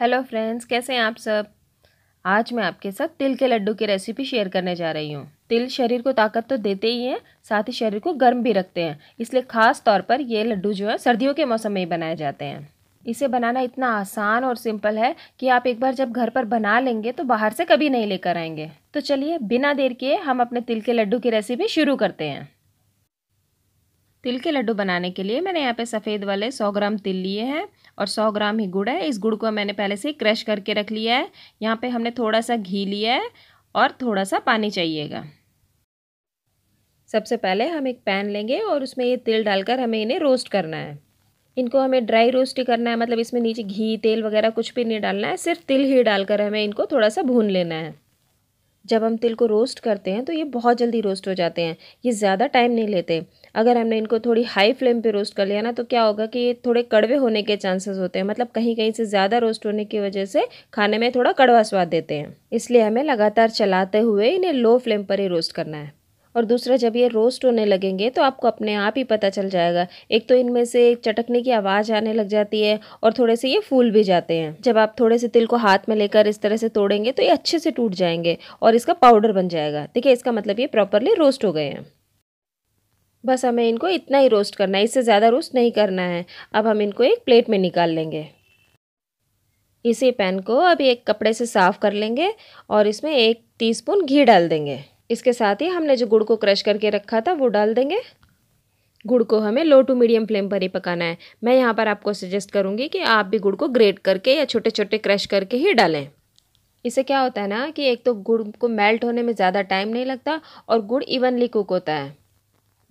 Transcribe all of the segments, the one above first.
hello friends कैसे हैं आप सब आज मैं आपके साथ तिल के लड्डू की रेसिपी शेयर करने जा रही हूँ तिल शरीर को ताकत तो देते ही हैं साथ ही शरीर को गर्म भी रखते हैं इसलिए ख़ास तौर पर ये लड्डू जो है सर्दियों के मौसम में ही बनाए जाते हैं इसे बनाना इतना आसान और सिंपल है कि आप एक बार जब घर पर बना लेंगे तो बाहर से कभी नहीं लेकर आएंगे तो चलिए बिना देर किए हम अपने तिल के लड्डू की रेसिपी शुरू करते हैं तिल के लड्डू बनाने के लिए मैंने यहाँ पे सफ़ेद वाले 100 ग्राम तिल लिए हैं और सौ ग्राम ही गुड़ है इस गुड़ को मैंने पहले से क्रश करके रख लिया है यहाँ पे हमने थोड़ा सा घी लिया है और थोड़ा सा पानी चाहिएगा सबसे पहले हम एक पैन लेंगे और उसमें ये तेल डालकर हमें इन्हें रोस्ट करना है इनको हमें ड्राई रोस्ट ही करना है मतलब इसमें नीचे घी तेल वगैरह कुछ भी नहीं डालना है सिर्फ तिल ही डालकर हमें इनको थोड़ा सा भून लेना है जब हम तिल को रोस्ट करते हैं तो ये बहुत जल्दी रोस्ट हो जाते हैं ये ज़्यादा टाइम नहीं लेते अगर हमने इनको थोड़ी हाई फ्लेम पे रोस्ट कर लिया ना तो क्या होगा कि ये थोड़े कड़वे होने के चांसेस होते हैं मतलब कहीं कहीं से ज़्यादा रोस्ट होने की वजह से खाने में थोड़ा कड़वा स्वाद देते हैं इसलिए हमें लगातार चलाते हुए इन्हें लो फ्लेम पर ही रोस्ट करना है और दूसरा जब ये रोस्ट होने लगेंगे तो आपको अपने आप ही पता चल जाएगा एक तो इनमें से चटकने की आवाज़ आने लग जाती है और थोड़े से ये फूल भी जाते हैं जब आप थोड़े से तिल को हाथ में लेकर इस तरह से तोड़ेंगे तो ये अच्छे से टूट जाएंगे और इसका पाउडर बन जाएगा देखिए इसका मतलब ये प्रॉपरली रोस्ट हो गए हैं बस हमें इनको इतना ही रोस्ट करना है इससे ज़्यादा रोस्ट नहीं करना है अब हम इनको एक प्लेट में निकाल लेंगे इसी पैन को अब एक कपड़े से साफ़ कर लेंगे और इसमें एक टीस्पून घी डाल देंगे इसके साथ ही हमने जो गुड़ को क्रश करके रखा था वो डाल देंगे गुड़ को हमें लो टू मीडियम फ्लेम पर ही पकाना है मैं यहाँ पर आपको सजेस्ट करूँगी कि आप भी गुड़ को ग्रेट करके या छोटे छोटे क्रश करके ही डालें इससे क्या होता है ना कि एक तो गुड़ को मेल्ट होने में ज़्यादा टाइम नहीं लगता और गुड़ इवनली कुक होता है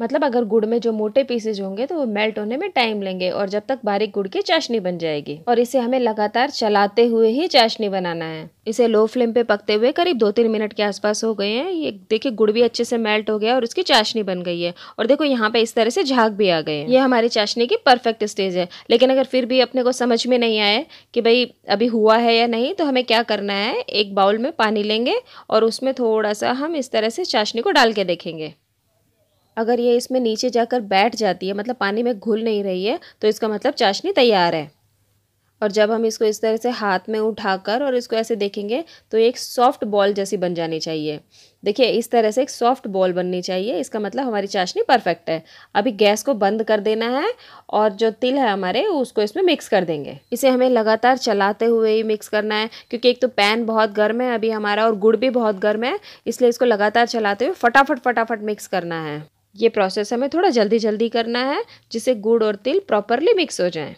मतलब अगर गुड़ में जो मोटे पीसेज होंगे तो वो मेल्ट होने में टाइम लेंगे और जब तक बारीक गुड़ की चाशनी बन जाएगी और इसे हमें लगातार चलाते हुए ही चाशनी बनाना है इसे लो फ्लेम पे पकते हुए करीब दो तीन मिनट के आसपास हो गए हैं ये देखिए गुड़ भी अच्छे से मेल्ट हो गया और उसकी चाशनी बन गई है और देखो यहाँ पे इस तरह से झाग भी आ गए हैं ये हमारी चाशनी की परफेक्ट स्टेज है लेकिन अगर फिर भी अपने को समझ में नहीं आए कि भाई अभी हुआ है या नहीं तो हमें क्या करना है एक बाउल में पानी लेंगे और उसमें थोड़ा सा हम इस तरह से चाशनी को डाल के देखेंगे अगर ये इसमें नीचे जाकर बैठ जाती है मतलब पानी में घुल नहीं रही है तो इसका मतलब चाशनी तैयार है और जब हम इसको इस तरह से हाथ में उठाकर और इसको ऐसे देखेंगे तो एक सॉफ्ट बॉल जैसी बन जानी चाहिए देखिए इस तरह से एक सॉफ्ट बॉल बननी चाहिए इसका मतलब हमारी चाशनी परफेक्ट है अभी गैस को बंद कर देना है और जो तिल है हमारे उसको इसमें मिक्स कर देंगे इसे हमें लगातार चलाते हुए ही मिक्स करना है क्योंकि एक तो पैन बहुत गर्म है अभी हमारा और गुड़ भी बहुत गर्म है इसलिए इसको लगातार चलाते हुए फटाफट फटाफट मिक्स करना है ये प्रोसेस हमें थोड़ा जल्दी जल्दी करना है जिससे गुड़ और तिल प्रॉपरली मिक्स हो जाएं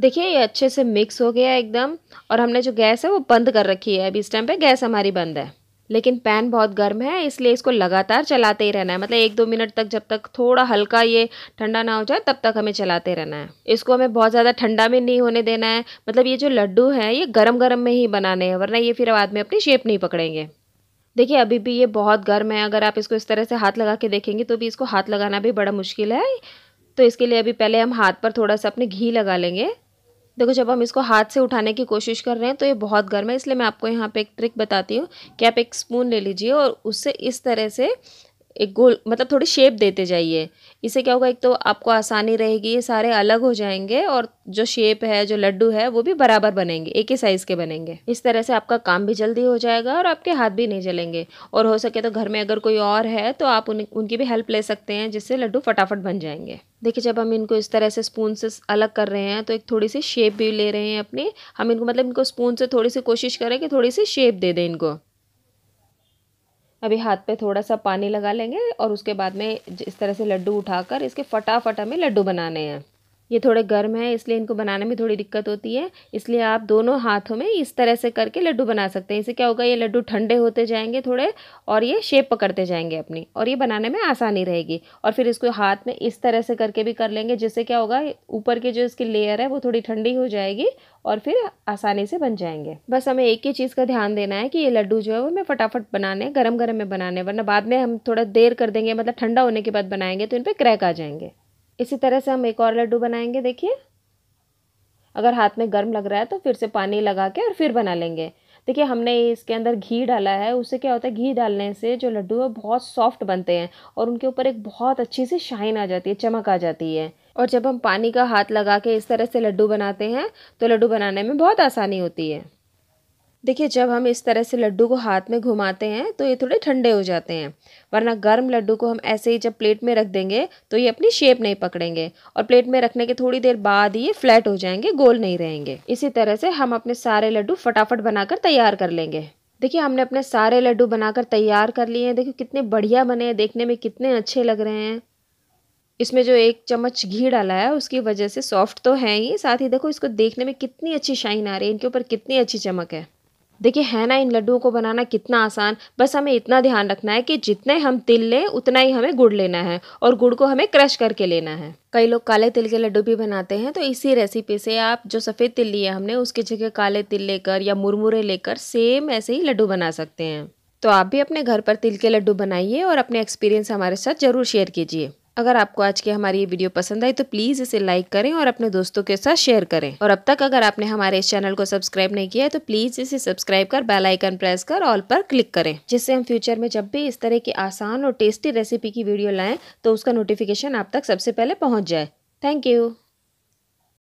देखिए ये अच्छे से मिक्स हो गया एकदम और हमने जो गैस है वो बंद कर रखी है अभी इस टाइम पे गैस हमारी बंद है लेकिन पैन बहुत गर्म है इसलिए इसको लगातार चलाते ही रहना है मतलब एक दो मिनट तक जब तक थोड़ा हल्का ये ठंडा ना हो जाए तब तक हमें चलाते रहना है इसको हमें बहुत ज़्यादा ठंडा में नहीं होने देना है मतलब ये जो लड्डू हैं ये गर्म गर्म में ही बनाने हैं वरना ये फिर बाद में अपनी शेप नहीं पकड़ेंगे देखिए अभी भी ये बहुत गर्म है अगर आप इसको इस तरह से हाथ लगा के देखेंगे तो भी इसको हाथ लगाना भी बड़ा मुश्किल है तो इसके लिए अभी पहले हम हाथ पर थोड़ा सा अपने घी लगा लेंगे देखो जब हम इसको हाथ से उठाने की कोशिश कर रहे हैं तो ये बहुत गर्म है इसलिए मैं आपको यहाँ पे एक ट्रिक बताती हूँ कि आप एक स्पून ले लीजिए और उससे इस तरह से एक गोल मतलब थोड़ी शेप देते जाइए इससे क्या होगा एक तो आपको आसानी रहेगी ये सारे अलग हो जाएंगे और जो शेप है जो लड्डू है वो भी बराबर बनेंगे एक ही साइज़ के बनेंगे इस तरह से आपका काम भी जल्दी हो जाएगा और आपके हाथ भी नहीं जलेंगे और हो सके तो घर में अगर कोई और है तो आप उन, उनकी भी हेल्प ले सकते हैं जिससे लड्डू फटाफट बन जाएंगे देखिए जब हम इनको इस तरह से स्पून से अलग कर रहे हैं तो एक थोड़ी सी शेप भी ले रहे हैं अपनी हम इनको मतलब इनको स्पून से थोड़ी सी कोशिश करें कि थोड़ी सी शेप दे दें इनको अभी हाथ पे थोड़ा सा पानी लगा लेंगे और उसके बाद में इस तरह से लड्डू उठाकर इसके फटाफट हमें लड्डू बनाने हैं ये थोड़े गर्म है इसलिए इनको बनाने में थोड़ी दिक्कत होती है इसलिए आप दोनों हाथों में इस तरह से करके लड्डू बना सकते हैं इसे क्या होगा ये लड्डू ठंडे होते जाएंगे थोड़े और ये शेप पकड़ते जाएंगे अपनी और ये बनाने में आसानी रहेगी और फिर इसको हाथ में इस तरह से करके भी कर लेंगे जिससे क्या होगा ऊपर की जो इसकी लेयर है वो थोड़ी ठंडी हो जाएगी और फिर आसानी से बन जाएंगे बस हमें एक ही चीज़ का ध्यान देना है कि ये लड्डू जो है वो हमें फटाफट बनाने गरम गरम में बनाने वरना बाद में हम थोड़ा देर कर देंगे मतलब ठंडा होने के बाद बनाएंगे तो इन पर क्रैक आ जाएंगे इसी तरह से हम एक और लड्डू बनाएंगे देखिए अगर हाथ में गर्म लग रहा है तो फिर से पानी लगा के और फिर बना लेंगे देखिए हमने इसके अंदर घी डाला है उससे क्या होता है घी डालने से जो लड्डू है बहुत सॉफ्ट बनते हैं और उनके ऊपर एक बहुत अच्छी सी शाइन आ जाती है चमक आ जाती है और जब हम पानी का हाथ लगा के इस तरह से लड्डू बनाते हैं तो लड्डू बनाने में बहुत आसानी होती है देखिए जब हम इस तरह से लड्डू को हाथ में घुमाते हैं तो ये थोड़े ठंडे हो जाते हैं वरना गर्म लड्डू को हम ऐसे ही जब प्लेट में रख देंगे तो ये अपनी शेप नहीं पकड़ेंगे और प्लेट में रखने के थोड़ी देर बाद ये फ्लैट हो जाएंगे गोल नहीं रहेंगे इसी तरह से हम अपने सारे लड्डू फटाफट बनाकर तैयार कर लेंगे देखिए हमने अपने सारे लड्डू बनाकर तैयार कर लिए हैं देखिए कितने बढ़िया बने हैं देखने में कितने अच्छे लग रहे हैं इसमें जो एक चम्मच घी डाला है उसकी वजह से सॉफ्ट तो है ही साथ ही देखो इसको देखने में कितनी अच्छी शाइन आ रही है इनके ऊपर कितनी अच्छी चमक है देखिए है ना इन लड्डुओं को बनाना कितना आसान बस हमें इतना ध्यान रखना है कि जितने हम तिल लें उतना ही हमें गुड़ लेना है और गुड़ को हमें क्रश करके लेना है कई लोग काले तिल के लड्डू भी बनाते हैं तो इसी रेसिपी से आप जो सफ़ेद तिल लिए हमने उसकी जगह काले तिल लेकर या मुरमुरे लेकर सेम ऐसे ही लड्डू बना सकते हैं तो आप भी अपने घर पर तिल के लड्डू बनाइए और अपने एक्सपीरियंस हमारे साथ ज़रूर शेयर कीजिए अगर आपको आज की हमारी ये वीडियो पसंद आई तो प्लीज़ इसे लाइक करें और अपने दोस्तों के साथ शेयर करें और अब तक अगर आपने हमारे इस चैनल को सब्सक्राइब नहीं किया है तो प्लीज़ इसे सब्सक्राइब कर बेल आइकन प्रेस कर ऑल पर क्लिक करें जिससे हम फ्यूचर में जब भी इस तरह की आसान और टेस्टी रेसिपी की वीडियो लाएँ तो उसका नोटिफिकेशन आप तक सबसे पहले पहुँच जाए थैंक यू